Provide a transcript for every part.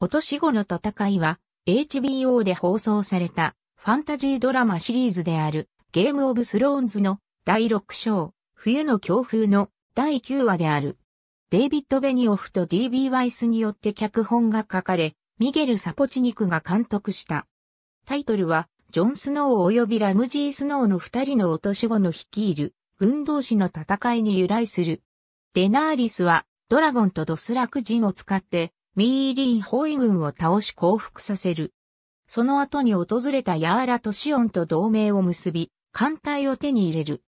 落とし後の戦いは、HBO で放送されたファンタジードラマシリーズであるゲームオブスローンズの第6章、冬の強風の第9話である。デイビッド・ベニオフと D.B. ワイスによって脚本が書かれ、ミゲル・サポチニクが監督した。タイトルは、ジョン・スノー及びラムジー・スノーの二人の落とし子の率いる、軍同士の戦いに由来する。デナーリスは、ドラゴンとドスラクジンを使って、ミーリン包囲軍を倒し降伏させる。その後に訪れたヤーラとシオンと同盟を結び、艦隊を手に入れる。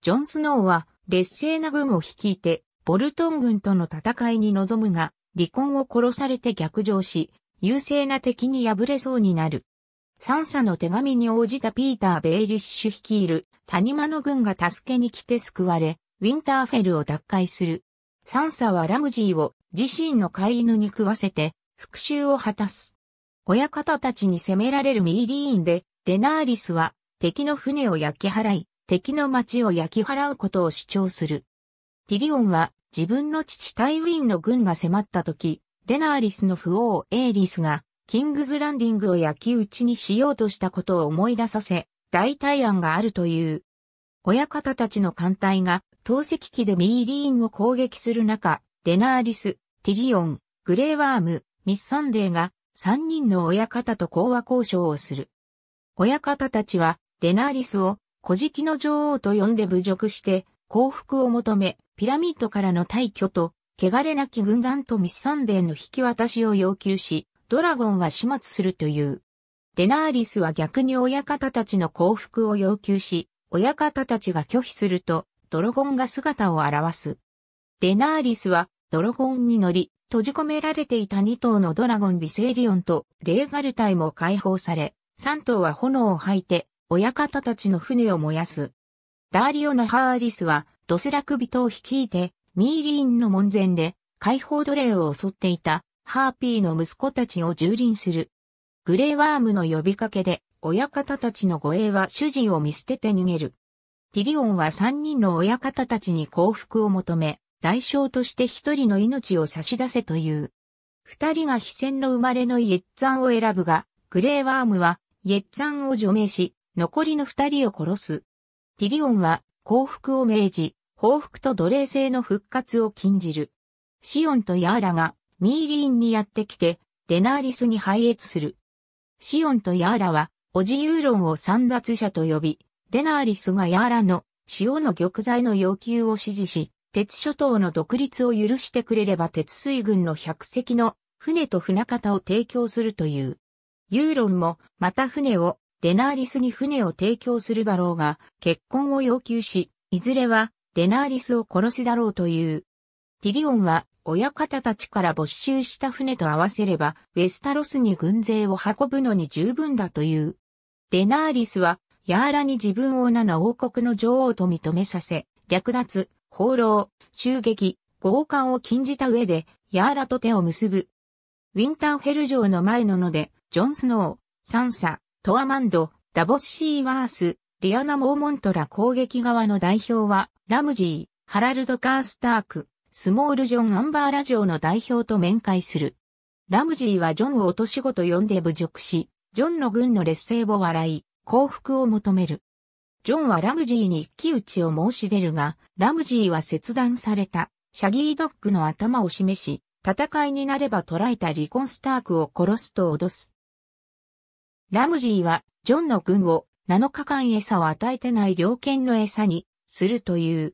ジョン・スノーは劣勢な軍を率いて、ボルトン軍との戦いに臨むが、離婚を殺されて逆上し、優勢な敵に敗れそうになる。サンサの手紙に応じたピーター・ベイリッシュ率いる谷間の軍が助けに来て救われ、ウィンターフェルを奪回する。サンサはラムジーを自身の飼い犬に食わせて復讐を果たす。親方たちに攻められるミーリーンで、デナーリスは敵の船を焼き払い、敵の町を焼き払うことを主張する。ティリオンは自分の父タイウィンの軍が迫った時、デナーリスの不王エイリスがキングズランディングを焼き討ちにしようとしたことを思い出させ、代替案があるという。親方たちの艦隊が投石機でミーリーンを攻撃する中、デナーリス、ティリオン、グレーワーム、ミッサンデーが3人の親方と講和交渉をする。親方たちはデナーリスを古事記の女王と呼んで侮辱して幸福を求めピラミッドからの退去と汚れなき軍団とミッサンデーの引き渡しを要求しドラゴンは始末するという。デナーリスは逆に親方たちの幸福を要求し、親方たちが拒否すると、ドラゴンが姿を現す。デナーリスはドロゴンに乗り、閉じ込められていた2頭のドラゴンビセイリオンとレーガル隊も解放され、3頭は炎を吐いて、親方たちの船を燃やす。ダーリオ・のハーリスは、ドスラク人を率いて、ミーリーンの門前で、解放奴隷を襲っていた、ハーピーの息子たちを蹂躙する。グレーワームの呼びかけで、親方たちの護衛は主人を見捨てて逃げる。ティリオンは3人の親方たちに降伏を求め、代償として一人の命を差し出せという。二人が非戦の生まれのイエッツァンを選ぶが、グレーワームはイエッツァンを除名し、残りの二人を殺す。ティリオンは降伏を命じ、報復と奴隷制の復活を禁じる。シオンとヤーラがミーリーンにやってきて、デナーリスに敗越する。シオンとヤーラは、オジユーロンを三奪者と呼び、デナーリスがヤーラの、塩の玉材の要求を指示し、鉄諸島の独立を許してくれれば鉄水軍の百隻の船と船型を提供するという。ユーロンもまた船をデナーリスに船を提供するだろうが結婚を要求し、いずれはデナーリスを殺すだろうという。ティリオンは親方たちから没収した船と合わせればウェスタロスに軍勢を運ぶのに十分だという。デナーリスはヤーラに自分を7王国の女王と認めさせ、略奪、放浪、襲撃、強姦を禁じた上で、ヤーラと手を結ぶ。ウィンターフェル城の前のので、ジョン・スノー、サンサ、トアマンド、ダボス・シーワース、リアナ・モーモントら攻撃側の代表は、ラムジー、ハラルド・カースターク、スモール・ジョン・アンバーラ城の代表と面会する。ラムジーはジョンを落とし子と呼んで侮辱し、ジョンの軍の劣勢を笑い、降伏を求める。ジョンはラムジーに一騎打ちを申し出るが、ラムジーは切断された、シャギードッグの頭を示し、戦いになれば捕らえたリコン・スタークを殺すと脅す。ラムジーは、ジョンの軍を7日間餌を与えてない猟犬の餌にするという。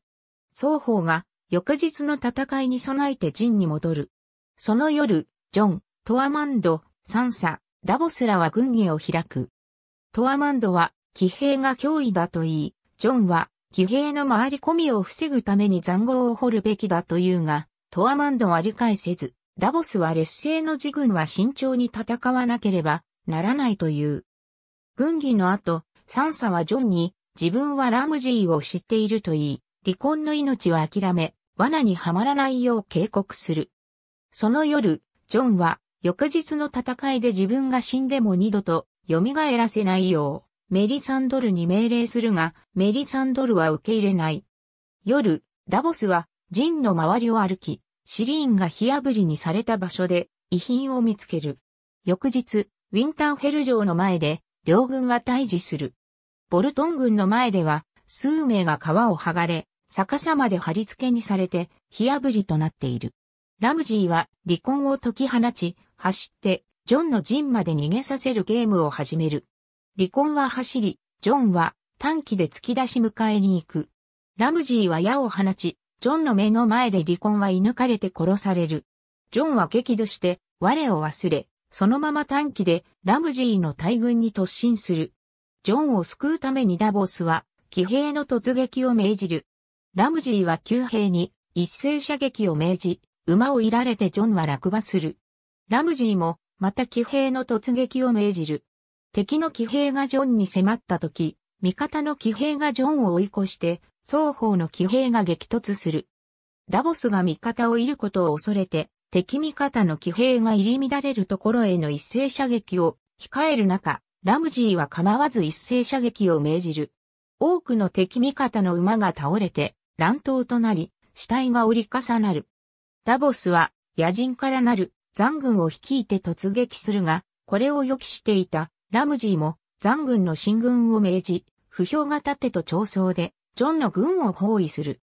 双方が翌日の戦いに備えて陣に戻る。その夜、ジョン、トアマンド、サンサ、ダボスらは軍議を開く。トアマンドは騎兵が脅威だと言い、ジョンは騎兵の回り込みを防ぐために残壕を掘るべきだと言うが、トアマンドは理解せず、ダボスは劣勢の自軍は慎重に戦わなければならないという。軍議の後、サンサはジョンに自分はラムジーを知っていると言い、離婚の命は諦め、罠にはまらないよう警告する。その夜、ジョンは翌日の戦いで自分が死んでも二度と蘇らせないようメリサンドルに命令するが、メリサンドルは受け入れない。夜、ダボスは、ジンの周りを歩き、シリーンが火炙りにされた場所で、遺品を見つける。翌日、ウィンターフェル城の前で、両軍は対峙する。ボルトン軍の前では、数名が皮を剥がれ、逆さまで貼り付けにされて、火炙りとなっている。ラムジーは離婚を解き放ち、走って、ジョンの陣まで逃げさせるゲームを始める。離婚は走り、ジョンは短期で突き出し迎えに行く。ラムジーは矢を放ち、ジョンの目の前で離婚は射抜かれて殺される。ジョンは激怒して我を忘れ、そのまま短期でラムジーの大軍に突進する。ジョンを救うためにダボスは騎兵の突撃を命じる。ラムジーは旧兵に一斉射撃を命じ、馬をいられてジョンは落馬する。ラムジーもまた騎兵の突撃を命じる。敵の騎兵がジョンに迫った時、味方の騎兵がジョンを追い越して、双方の騎兵が激突する。ダボスが味方を射ることを恐れて、敵味方の騎兵が入り乱れるところへの一斉射撃を控える中、ラムジーは構わず一斉射撃を命じる。多くの敵味方の馬が倒れて、乱闘となり、死体が折り重なる。ダボスは、野人からなる残軍を率いて突撃するが、これを予期していたラムジーも残軍の進軍を命じ、不評が立てと長操で、ジョンの軍を包囲する。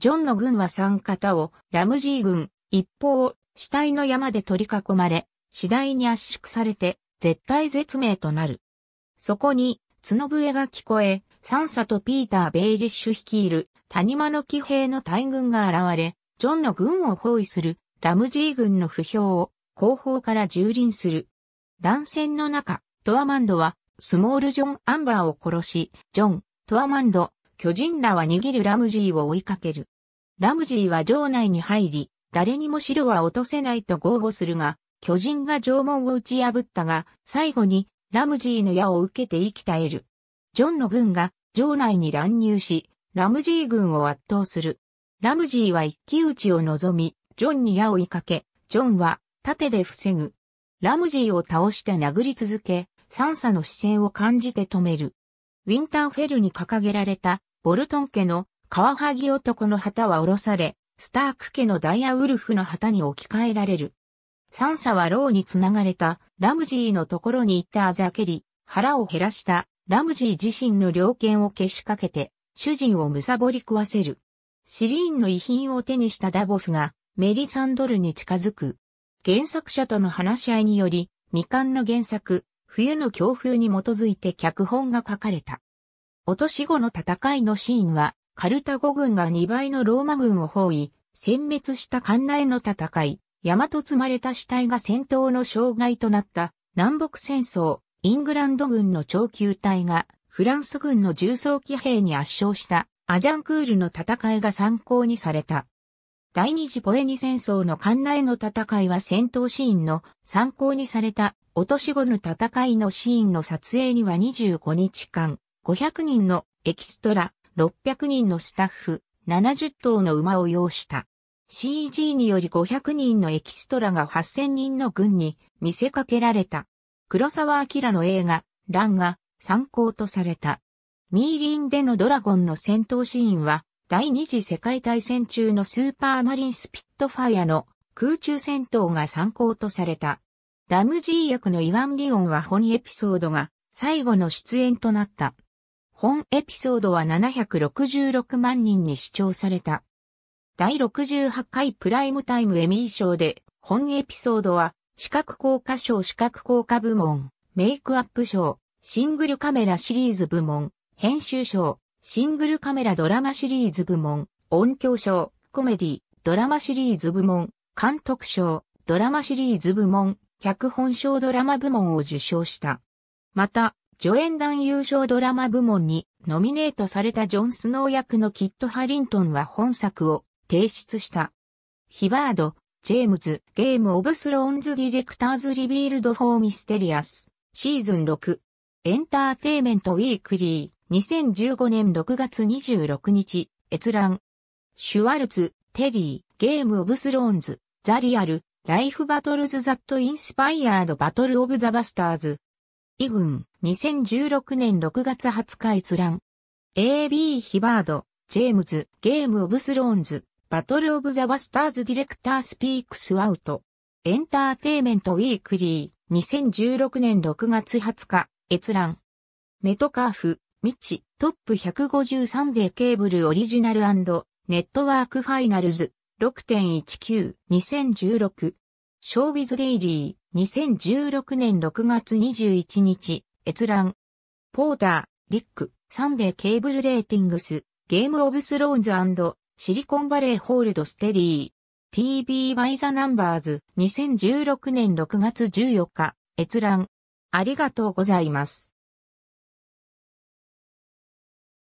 ジョンの軍は三方を、ラムジー軍、一方を、死体の山で取り囲まれ、次第に圧縮されて、絶体絶命となる。そこに、角笛が聞こえ、サンサとピーター・ベイリッシュ率いる、谷間の騎兵の大軍が現れ、ジョンの軍を包囲する、ラムジー軍の不評を、後方から蹂躙する。乱戦の中、トアマンドは、スモール・ジョン・アンバーを殺し、ジョン、トアマンド、巨人らは逃げるラムジーを追いかける。ラムジーは城内に入り、誰にも城は落とせないと豪語するが、巨人が城門を打ち破ったが、最後にラムジーの矢を受けて生き絶える。ジョンの軍が城内に乱入し、ラムジー軍を圧倒する。ラムジーは一騎打ちを望み、ジョンに矢を追いかけ、ジョンは盾で防ぐ。ラムジーを倒して殴り続け、三サの視線を感じて止める。ウィンターフェルに掲げられた、ボルトン家のカワハギ男の旗は下ろされ、スターク家のダイアウルフの旗に置き換えられる。サンサはローにつながれたラムジーのところに行ってあざけり、腹を減らしたラムジー自身の猟犬を消しかけて、主人をむさぼり食わせる。シリーンの遺品を手にしたダボスがメリサンドルに近づく。原作者との話し合いにより、未完の原作、冬の強風に基づいて脚本が書かれた。落とし後の戦いのシーンは、カルタゴ軍が2倍のローマ軍を包囲、殲滅した艦内の戦い、山と積まれた死体が戦闘の障害となった南北戦争、イングランド軍の長級隊がフランス軍の重装機兵に圧勝したアジャンクールの戦いが参考にされた。第二次ポエニ戦争の艦内の戦いは戦闘シーンの参考にされた落とし後の戦いのシーンの撮影には25日間、500人のエキストラ、600人のスタッフ、70頭の馬を要した。CG により500人のエキストラが8000人の軍に見せかけられた。黒沢明の映画、ランが参考とされた。ミーリンでのドラゴンの戦闘シーンは第二次世界大戦中のスーパーマリンスピットファイアの空中戦闘が参考とされた。ラムジー役のイワン・リオンは本エピソードが最後の出演となった。本エピソードは766万人に視聴された。第68回プライムタイムエミー賞で、本エピソードは、視覚効果賞視覚効果部門、メイクアップ賞、シングルカメラシリーズ部門、編集賞、シングルカメラドラマシリーズ部門、音響賞、コメディ、ドラマシリーズ部門、監督賞、ドラマシリーズ部門、脚本賞ドラマ部門を受賞した。また、助演男優賞ドラマ部門にノミネートされたジョン・スノー役のキット・ハリントンは本作を提出した。ヒバード、ジェームズ、ゲーム・オブ・スローンズ・ディレクターズ・リビールド・フォー・ミステリアス、シーズン6、エンターテイメント・ウィークリー。2015年6月26日、閲覧。シュワルツ、テリー、ゲームオブスローンズ、ザリアル、ライフバトルズ・ザット・インスパイアード・バトル・オブ・ザ・バスターズ。イグン、2016年6月20日閲覧。AB ヒバード、ジェームズ、ゲームオブスローンズ、バトルオブザバスターズディレクタースピークスアウト、エンターテイメントウィークリー、2016年6月20日、閲覧。メトカーフ、未知、トップ153デーケーブルオリジナルネットワークファイナルズ、6.19、2016。ショービズデイリー、2016年6月21日、閲覧。ポーター、リック、サンデーケーブルレーティングス、ゲームオブスローンズシリコンバレーホールドステディー。TV バイザナンバーズ2016年6月14日閲覧ありがとうございます。